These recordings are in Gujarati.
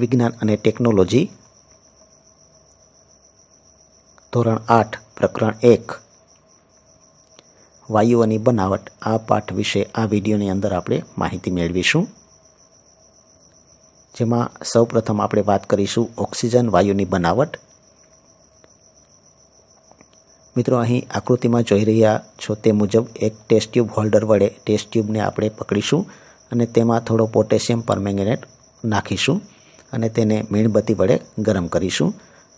વિજ્ઞાન અને ટેકનોલોજી ધોરણ આઠ પ્રકરણ એક વાયુઓની બનાવટ આ પાઠ વિશે આ વિડીયોની અંદર આપણે માહિતી મેળવીશું જેમાં સૌપ્રથમ આપણે વાત કરીશું ઓક્સિજન વાયુની બનાવટ મિત્રો અહીં આકૃતિમાં જોઈ રહ્યા છો તે મુજબ એક ટેસ્ટ ટ્યુબ હોલ્ડર વડે ટેસ્ટ ટ્યુબને આપણે પકડીશું અને તેમાં થોડો પોટેશિયમ પરમેંગેનેટ નાખીશું અને તેને મીણબત્તી વડે ગરમ કરીશું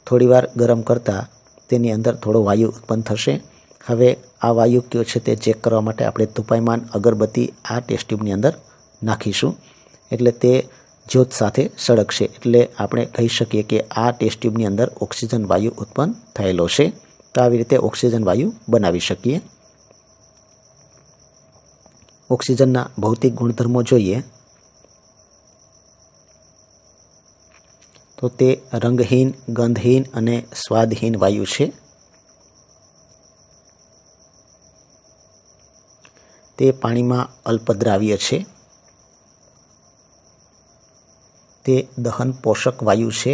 થોડીવાર ગરમ કરતાં તેની અંદર થોડો વાયુ ઉત્પન્ન થશે હવે આ વાયુ કયો છે તે ચેક કરવા માટે આપણે ધુપાયમાન અગરબત્તી આ ટેસ્ટ ટ્યુબની અંદર નાખીશું એટલે તે જ્યોત સાથે સળગશે એટલે આપણે કહી શકીએ કે આ ટેસ્ટ ટ્યુબની અંદર ઓક્સિજન વાયુ ઉત્પન્ન થયેલો છે તો આવી રીતે ઓક્સિજન વાયુ બનાવી શકીએ ઓક્સિજનના ભૌતિક ગુણધર્મો જોઈએ તો તે રંગહીન ગંધહીન અને સ્વાદહીન વાયુ છે તે પાણીમાં અલ્પદ્રાવ્ય છે તે દહન પોષક વાયુ છે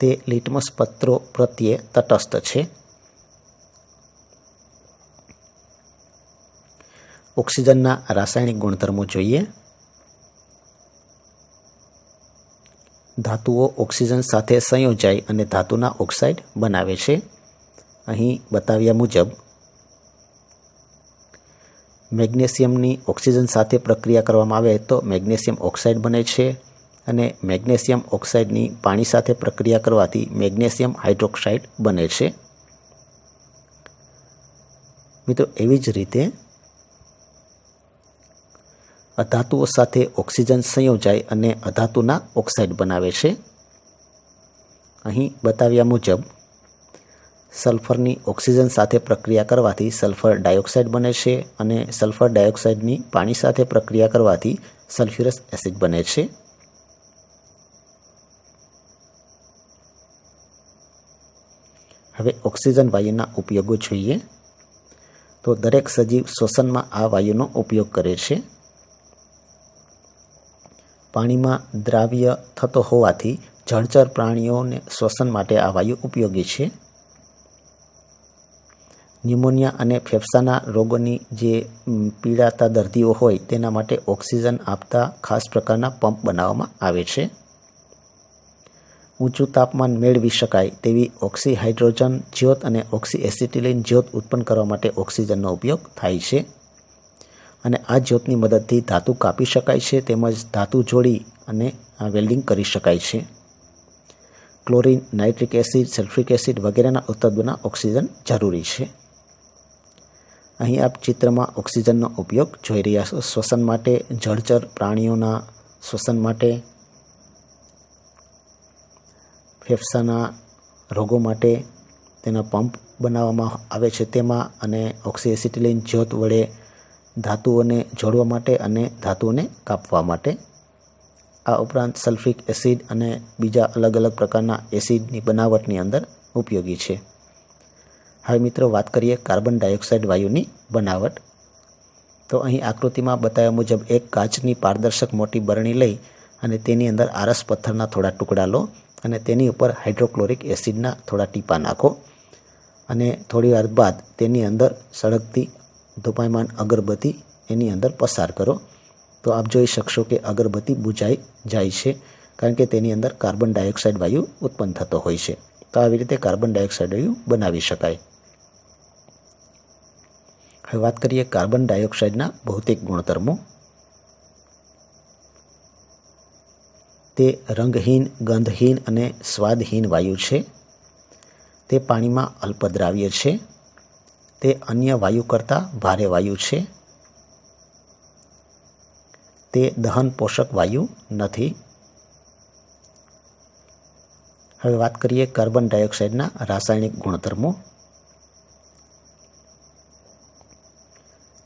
તે લિટમસ પત્રો પ્રત્યે તટસ્થ છે ઓક્સિજનના રાસાયણિક ગુણધર્મો જોઈએ ધાતુઓ ઓક્સિજન સાથે સંયોજાય અને ધાતુના ઓક્સાઇડ બનાવે છે અહીં બતાવ્યા મુજબ મેગ્નેશિયમની ઓક્સિજન સાથે પ્રક્રિયા કરવામાં આવે તો મેગ્નેશિયમ ઓક્સાઇડ બને છે અને મેગ્નેશિયમ ઓક્સાઇડની પાણી સાથે પ્રક્રિયા કરવાથી મેગ્નેશિયમ હાઇડ્રોક્સાઇડ બને છે મિત્રો એવી જ રીતે અધાતુઓ સાથે ઓક્સિજન સંયોજાય અને અધાતુના ઓક્સાઇડ બનાવે છે અહીં બતાવ્યા મુજબ સલ્ફરની ઓક્સિજન સાથે પ્રક્રિયા કરવાથી સલ્ફર ડાયોક્સાઇડ બને છે અને સલ્ફર ડાયોક્સાઇડની પાણી સાથે પ્રક્રિયા કરવાથી સલ્ફ્યુરસ એસિડ બને છે હવે ઓક્સિજન વાયુના ઉપયોગો જોઈએ તો દરેક સજીવ શ્વસનમાં આ વાયુનો ઉપયોગ કરે છે પાણીમાં દ્રાવ્ય થતો હોવાથી જળચર પ્રાણીઓને શ્વસન માટે આ વાયુ ઉપયોગી છે ન્યુમોનિયા અને ફેફસાના રોગોની જે પીડાતા દર્દીઓ હોય તેના માટે ઓક્સિજન આપતા ખાસ પ્રકારના પંપ બનાવવામાં આવે છે ઊંચું તાપમાન મેળવી શકાય તેવી ઓક્સિહાઇડ્રોજન જ્યોત અને ઓક્સિએસિટિલિન જ્યોત ઉત્પન્ન કરવા માટે ઓક્સિજનનો ઉપયોગ થાય છે અને આ જ્યોતની મદદથી ધાતુ કાપી શકાય છે તેમજ ધાતુ જોડી અને આ વેલ્ડિંગ કરી શકાય છે chlorine nitric acid sulphuric acid વગેરેના ઉત્પાદનોમાં ઓક્સિજન જરૂરી છે અહીં આપ ચિત્રમાં ઓક્સિજનનો ઉપયોગ જોઈ રહ્યા છો શ્વસન માટે જળચર પ્રાણીઓના શ્વસન માટે ફેફસાના રોગો માટે તેના પંપ બનાવવામાં આવે છે તેમાં અને ઓક્સિએસિટિલિન જ્યોત વડે ધાતુઓને જોડવા માટે અને ધાતુઓને કાપવા માટે આ ઉપરાંત સલ્ફિક એસિડ અને બીજા અલગ અલગ પ્રકારના એસિડની બનાવટની અંદર ઉપયોગી છે હવે મિત્રો વાત કરીએ કાર્બન ડાયોક્સાઇડ વાયુની બનાવટ તો અહીં આકૃતિમાં બતાવ્યા મુજબ એક કાચની પારદર્શક મોટી બરણી લઈ અને તેની અંદર આરસ પથ્થરના થોડા ટુકડા લો અને તેની ઉપર હાઇડ્રોક્લોરિક એસિડના થોડા ટીપા નાખો અને થોડી વાર બાદ તેની અંદર સળગતી ધૂપાયમાન અગરબત્તી એની અંદર પસાર કરો તો આપ જોઈ શકશો કે અગરબત્તી બુજાઈ જાય છે કારણ કે તેની અંદર કાર્બન ડાયોક્સાઇડ વાયુ ઉત્પન્ન થતો હોય છે તો આવી રીતે કાર્બન ડાયોક્સાઇડ વાયુ બનાવી શકાય હવે વાત કરીએ કાર્બન ડાયોક્સાઇડના ભૌતિક ગુણધર્મો તે રંગહીન ગંધહીન અને સ્વાદહીન વાયુ છે તે પાણીમાં અલ્પદ્રાવ્ય છે તે અન્ય વાયુ કરતાં ભારે વાયુ છે તે દહન પોષક વાયુ નથી હવે વાત કરીએ કાર્બન ડાયોક્સાઇડના રાસાયણિક ગુણધર્મો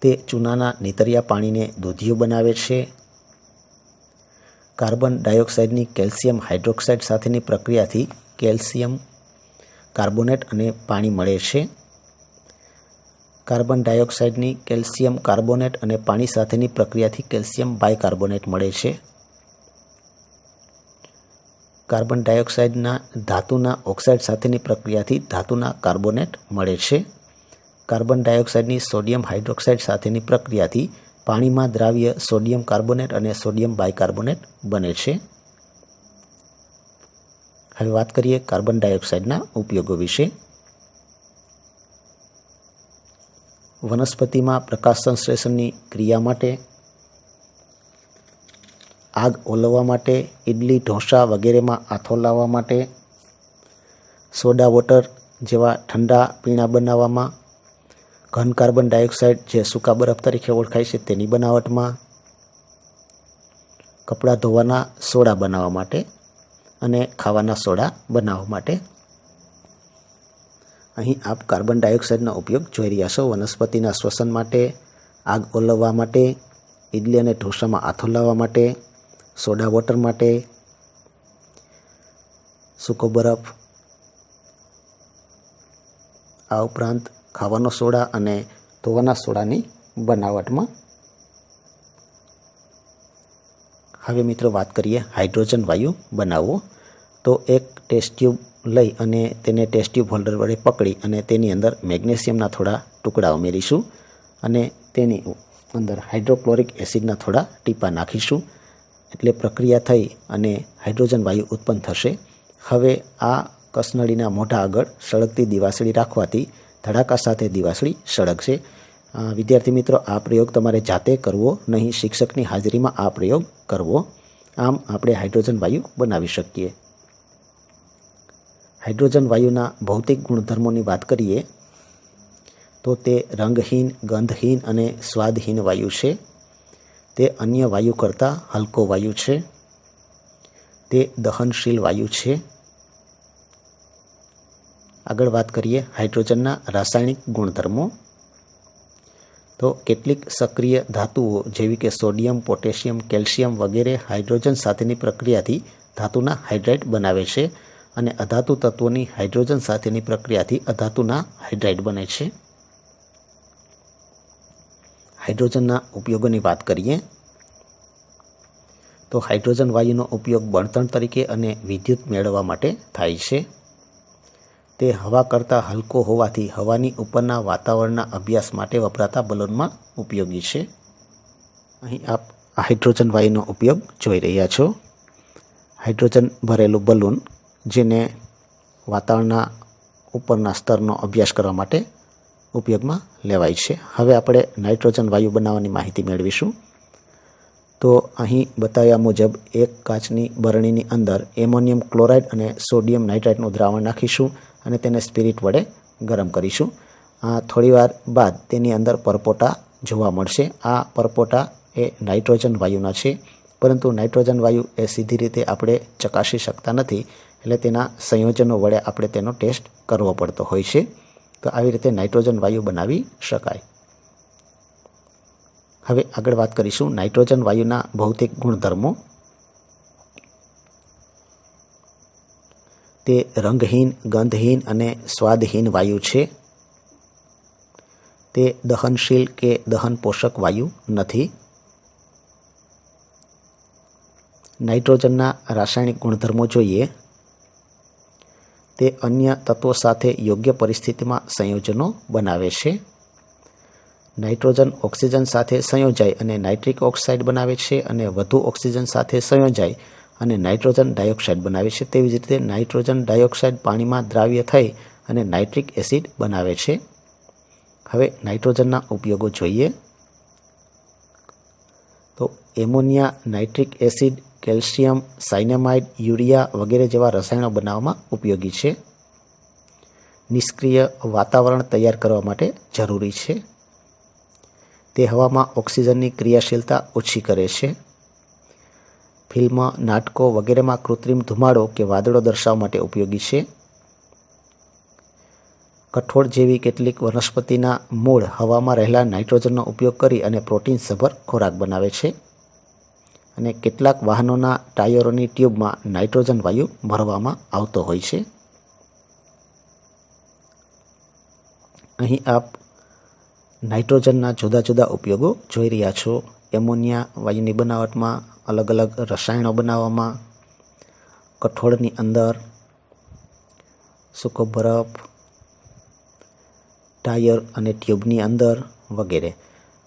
તે ચૂનાના નીતરિયા પાણીને દૂધિયું બનાવે છે કાર્બન ડાયોક્સાઇડની કેલ્શિયમ હાઇડ્રોક્સાઇડ સાથેની પ્રક્રિયાથી કેલ્શિયમ કાર્બોનેટ અને પાણી મળે છે કાર્બન ડાયોક્સાઇડની કેલ્શિયમ કાર્બોનેટ અને પાણી સાથેની પ્રક્રિયાથી કેલ્શિયમ બાયકાર્બોનેટ મળે છે કાર્બન ડાયોક્સાઇડના ધાતુના ઓક્સાઇડ સાથેની પ્રક્રિયાથી ધાતુના કાર્બોનેટ મળે છે કાર્બન ડાયોક્સાઇડની સોડિયમ હાઇડ્રોક્સાઇડ સાથેની પ્રક્રિયાથી પાણીમાં દ્રાવ્ય સોડિયમ કાર્બોનેટ અને સોડિયમ બાયકાર્બોનેટ બને છે હવે વાત કરીએ કાર્બન ડાયોક્સાઇડના ઉપયોગો વિશે વનસ્પતિમાં પ્રકાશ સંશ્લેષણની ક્રિયા માટે આગ ઓલવવા માટે ઇડલી ઢોસા વગેરેમાં આથો લાવવા માટે સોડા વોટર જેવા ઠંડા પીણા બનાવવામાં ઘન કાર્બન ડાયોક્સાઇડ જે સૂકા બરફ તરીકે ઓળખાય છે તેની બનાવટમાં કપડાં ધોવાના સોડા બનાવવા માટે અને ખાવાના સોડા બનાવવા માટે અહીં આપ કાર્બન ડાયોક્સાઇડનો ઉપયોગ જોઈ રહ્યા છો વનસ્પતિના શ્વસન માટે આગ ઓલવવા માટે ઇડલી અને ઢોસામાં આથો લાવવા માટે સોડા વોટર માટે સૂકો બરફ આ ઉપરાંત ખાવાનો સોડા અને ધોવાના સોડાની બનાવટમાં હવે મિત્રો વાત કરીએ હાઇડ્રોજન વાયુ બનાવવો તો એક ટેસ્ટ ટ્યુબ લઈ અને તેને ટેસ્ટ હોલ્ડર વડે પકડી અને તેની અંદર મેગ્નેશિયમના થોડા ટુકડા ઉમેરીશું અને તેની અંદર હાઇડ્રોક્લોરિક એસિડના થોડા ટીપા નાખીશું એટલે પ્રક્રિયા થઈ અને હાઇડ્રોજન વાયુ ઉત્પન્ન થશે હવે આ કસનળીના મોઢા આગળ સળગતી દિવાસળી રાખવાથી ધડાકા સાથે દિવાસળી સળગશે વિદ્યાર્થી મિત્રો આ પ્રયોગ તમારે જાતે કરવો નહીં શિક્ષકની હાજરીમાં આ પ્રયોગ કરવો આમ આપણે હાઇડ્રોજન વાયુ બનાવી શકીએ હાઇડ્રોજન વાયુના ભૌતિક ગુણધર્મોની વાત કરીએ તો તે રંગહીન ગંધહીન અને સ્વાદહીન વાયુ છે તે અન્ય વાયુ કરતાં હલકો વાયુ છે તે દહનશીલ વાયુ છે આગળ વાત કરીએ હાઇડ્રોજનના રાસાયણિક ગુણધર્મો તો કેટલીક સક્રિય ધાતુઓ જેવી કે સોડિયમ પોટેશિયમ કેલ્શિયમ વગેરે હાઇડ્રોજન સાથેની પ્રક્રિયાથી ધાતુના હાઇડ્રેટ બનાવે છે અને અધાતુ તત્વોની હાઇડ્રોજન સાથેની પ્રક્રિયાથી અધાતુના હાઇડ્રાઇડ બને છે હાઇડ્રોજનના ઉપયોગોની વાત કરીએ તો હાઇડ્રોજન વાયુનો ઉપયોગ બળતણ તરીકે અને વિદ્યુત મેળવવા માટે થાય છે તે હવા કરતાં હલકો હોવાથી હવાની ઉપરના વાતાવરણના અભ્યાસ માટે વપરાતા બલૂનમાં ઉપયોગી છે અહીં આપ હાઇડ્રોજન વાયુનો ઉપયોગ જોઈ રહ્યા છો હાઇડ્રોજન ભરેલું બલૂન જેને વાતાવરણના ઉપરના સ્તરનો અભ્યાસ કરવા માટે ઉપયોગમાં લેવાય છે હવે આપણે નાઇટ્રોજન વાયુ બનાવવાની માહિતી મેળવીશું તો અહીં બતાવ્યા મુજબ એક કાચની બરણીની અંદર એમોનિયમ ક્લોરાઇડ અને સોડિયમ નાઇટ્રાઇટનું દ્રાવણ નાખીશું અને તેને સ્પિરિટ વડે ગરમ કરીશું આ થોડીવાર બાદ તેની અંદર પરપોટા જોવા મળશે આ પરપોટા એ નાઇટ્રોજન વાયુના છે પરંતુ નાઇટ્રોજન વાયુ એ સીધી રીતે આપણે ચકાસી શકતા નથી એટલે તેના સંયોજનો વડે આપણે તેનો ટેસ્ટ કરવો પડતો હોય છે તો આવી રીતે નાઇટ્રોજન વાયુ બનાવી શકાય હવે આગળ વાત કરીશું નાઇટ્રોજન વાયુના ભૌતિક ગુણધર્મો તે રંગહીન ગંધહીન અને સ્વાદહીન વાયુ છે તે દહનશીલ કે દહન પોષક વાયુ નથી નાઇટ્રોજનના રાસાયણિક ગુણધર્મો જોઈએ તે અન્ય તત્વો સાથે યોગ્ય પરિસ્થિતિમાં સંયોજનો બનાવે છે નાઇટ્રોજન ઓક્સિજન સાથે સંયોજાય અને નાઇટ્રિક ઓક્સાઇડ બનાવે છે અને વધુ ઓક્સિજન સાથે સંયોજાય અને નાઇટ્રોજન ડાયોક્સાઇડ બનાવે છે તેવી જ રીતે નાઇટ્રોજન ડાયોક્સાઇડ પાણીમાં દ્રાવ્ય થઈ અને નાઇટ્રિક એસિડ બનાવે છે હવે નાઇટ્રોજનના ઉપયોગો જોઈએ તો ammonia nitric acid calcium cyanamide urea વગેરે જેવા રસાયણો બનાવવામાં ઉપયોગી છે નિષ્ક્રિય વાતાવરણ તૈયાર કરવા માટે જરૂરી છે તે હવામાં ઓક્સિજનની ક્રિયાશીલતા ઓછી કરે છે ફિલ્મ નાટકો વગેરેમાં કૃત્રિમ ધુમાડો કે વાદળો દર્શાવવા માટે ઉપયોગી છે કઠોળ જેવી કેટલીક વનસ્પતિના મૂળ હવામાં રહેલા નાઇટ્રોજનનો ઉપયોગ કરી અને પ્રોટીન સભર ખોરાક બનાવે છે અને કેટલાક વાહનોના ટાયરોની ટ્યુબમાં નાઇટ્રોજન વાયુ ભરવામાં આવતો હોય છે અહીં આપ નાઇટ્રોજનના જુદા જુદા ઉપયોગો જોઈ રહ્યા છો એમોનિયા વાયુની બનાવટમાં અલગ અલગ રસાયણો બનાવવામાં કઠોળની અંદર સૂકો બરફ ટાયર અને ટ્યુબની અંદર વગેરે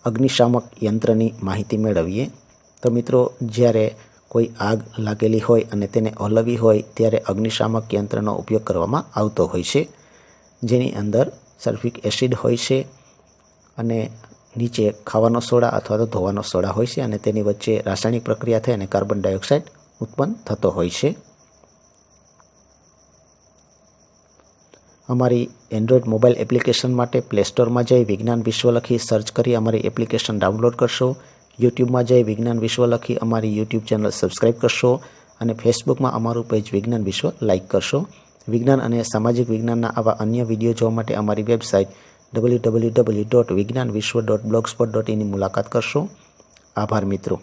અગ્નિશામક યંત્રની માહિતી મેળવીએ તો મિત્રો જ્યારે કોઈ આગ લાગેલી હોય અને તેને ઓલવી હોય ત્યારે અગ્નિશામક યંત્રનો ઉપયોગ કરવામાં આવતો હોય છે જેની અંદર સલ્ફિક એસિડ હોય છે અને નીચે ખાવાનો સોડા અથવા તો ધોવાનો સોડા હોય છે અને તેની વચ્ચે રાસાયણિક પ્રક્રિયા થઈ અને કાર્બન ડાયોક્સાઇડ ઉત્પન્ન થતો હોય છે અમારી એન્ડ્રોઈડ મોબાઈલ એપ્લિકેશન માટે પ્લે સ્ટોરમાં જઈ વિજ્ઞાન વિશ્વ લખી સર્ચ કરી અમારી એપ્લિકેશન ડાઉનલોડ કરશો યુટ્યુબમાં જઈ વિજ્ઞાન વિશ્વ લખી અમારી યુટ્યુબ ચેનલ સબસ્ક્રાઈબ કરશો અને ફેસબુકમાં અમારું પેજ વિજ્ઞાન વિશ્વ લાઇક કરશો વિજ્ઞાન અને સામાજિક વિજ્ઞાનના આવા અન્ય વિડીયો જોવા માટે અમારી website W W W dot વિજ્ઞાન વિશ્વ ડોટ બ્લોગસ્પોટ ડોટ ઇનની મુલાકાત કરશો આભાર મિત્રો